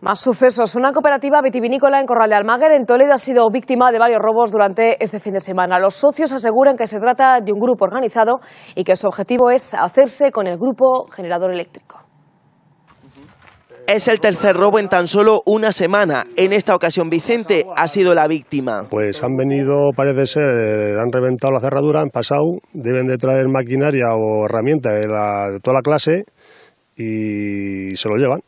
Más sucesos. Una cooperativa vitivinícola en Corral de Almaguer, en Toledo, ha sido víctima de varios robos durante este fin de semana. Los socios aseguran que se trata de un grupo organizado y que su objetivo es hacerse con el grupo generador eléctrico. Es el tercer robo en tan solo una semana. En esta ocasión Vicente ha sido la víctima. Pues han venido, parece ser, eh, han reventado la cerradura, han pasado, deben de traer maquinaria o herramientas de toda la clase y se lo llevan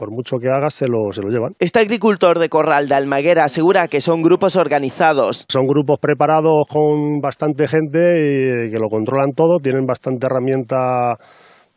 por mucho que hagas, se lo, llevan. Este agricultor de Corral de Almaguera asegura que son grupos organizados. Son grupos preparados con bastante gente y eh, que lo controlan todo, tienen bastante herramienta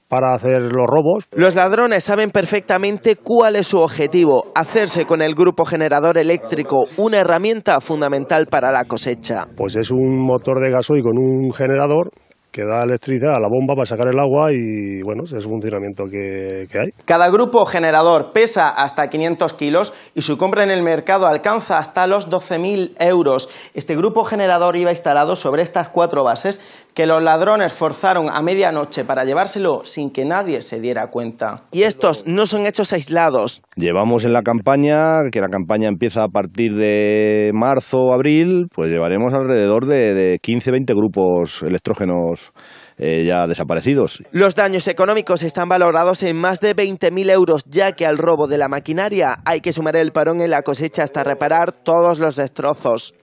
para hacer los robos. Los ladrones saben perfectamente cuál es su objetivo, hacerse con el grupo generador eléctrico, una herramienta fundamental para la cosecha. Pues es un motor de gasoil con un generador que da electricidad a la bomba para sacar el agua y bueno, es un funcionamiento que, que, hay. Cada grupo generador pesa hasta 500 kilos y su compra en el mercado alcanza hasta los 12.000 euros. Este grupo generador iba instalado sobre estas cuatro bases que los ladrones forzaron a medianoche para llevárselo sin que nadie se diera cuenta. Y estos no son hechos aislados. Llevamos en la campaña, que la campaña empieza a partir de marzo o abril, pues llevaremos alrededor de, de 15-20 grupos electrógenos eh, ya desaparecidos. Los daños económicos están valorados en más de 20.000 euros, ya que al robo de la maquinaria hay que sumar el parón en la cosecha hasta reparar todos los destrozos.